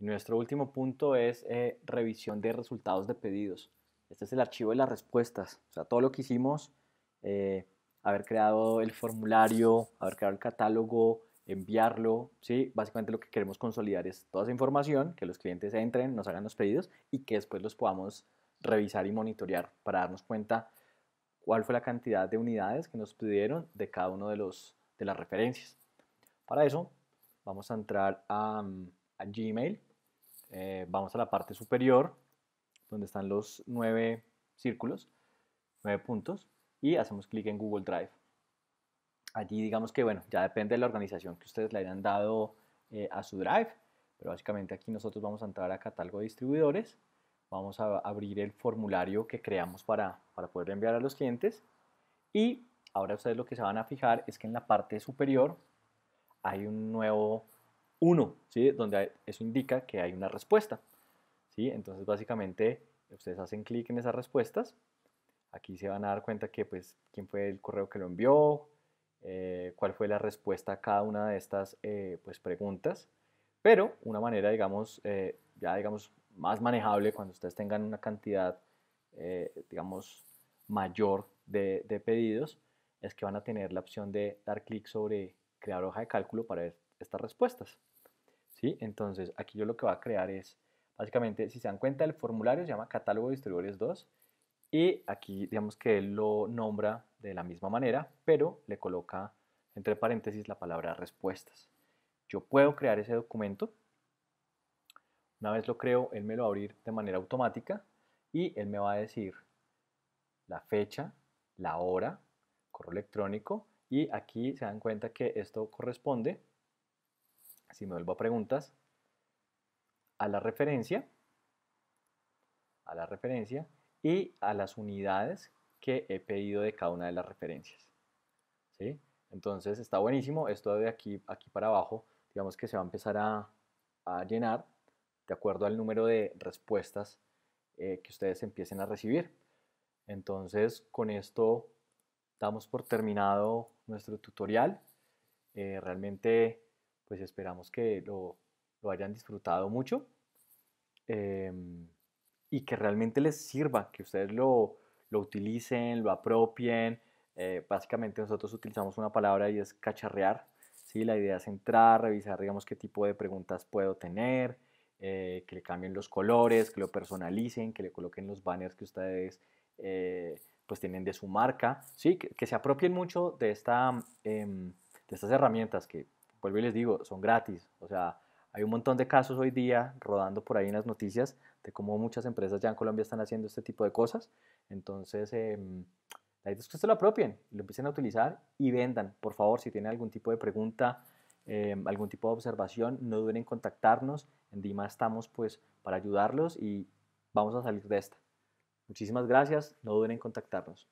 Nuestro último punto es eh, revisión de resultados de pedidos. Este es el archivo de las respuestas, o sea, todo lo que hicimos, eh, haber creado el formulario, haber creado el catálogo, enviarlo, ¿sí? Básicamente lo que queremos consolidar es toda esa información, que los clientes entren, nos hagan los pedidos y que después los podamos revisar y monitorear para darnos cuenta cuál fue la cantidad de unidades que nos pidieron de cada uno de, los, de las referencias. Para eso vamos a entrar a mm, Gmail eh, vamos a la parte superior, donde están los nueve círculos, nueve puntos, y hacemos clic en Google Drive. Allí digamos que, bueno, ya depende de la organización que ustedes le hayan dado eh, a su Drive, pero básicamente aquí nosotros vamos a entrar a catálogo de distribuidores, vamos a abrir el formulario que creamos para, para poder enviar a los clientes y ahora ustedes lo que se van a fijar es que en la parte superior hay un nuevo uno, ¿sí? donde eso indica que hay una respuesta. ¿sí? Entonces, básicamente, ustedes hacen clic en esas respuestas. Aquí se van a dar cuenta que, pues, quién fue el correo que lo envió, eh, cuál fue la respuesta a cada una de estas eh, pues, preguntas. Pero una manera, digamos, eh, ya digamos, más manejable cuando ustedes tengan una cantidad, digamos, mayor de, de pedidos, es que van a tener la opción de dar clic sobre crear hoja de cálculo para ver estas respuestas. Entonces, aquí yo lo que va a crear es, básicamente, si se dan cuenta, el formulario se llama catálogo de distribuidores 2 y aquí digamos que él lo nombra de la misma manera, pero le coloca entre paréntesis la palabra respuestas. Yo puedo crear ese documento. Una vez lo creo, él me lo va a abrir de manera automática y él me va a decir la fecha, la hora, correo electrónico y aquí se dan cuenta que esto corresponde si me vuelvo a preguntas, a la referencia, a la referencia y a las unidades que he pedido de cada una de las referencias. ¿sí? Entonces está buenísimo, esto de aquí, aquí para abajo, digamos que se va a empezar a, llenar de acuerdo al número de respuestas eh, que ustedes empiecen a recibir. Entonces con esto damos por terminado nuestro tutorial. Eh, realmente pues esperamos que lo, hayan disfrutado mucho em, y que realmente les sirva, que ustedes lo, utilicen, lo apropien. Eh, básicamente nosotros utilizamos una palabra y es cacharrear. ¿sí? La idea es entrar, revisar, digamos, qué tipo de preguntas puedo tener, eh, que le cambien los colores, que lo personalicen, que le coloquen los banners que ustedes eh, pues tienen de su marca, ¿sí? que, se apropien mucho de, esta, em, de estas herramientas que vuelvo y les digo, son gratis. O sea, hay un montón de casos hoy día rodando por ahí en las noticias de cómo muchas empresas ya en Colombia están haciendo este tipo de cosas. Entonces, em, la idea es que se lo apropien, lo empiecen a utilizar y vendan. Por favor, si tienen algún tipo de pregunta, em, algún tipo de observación, no duden en contactarnos. En Dima estamos pues para ayudarlos y vamos a salir de esta. Muchísimas gracias, no duden en contactarnos.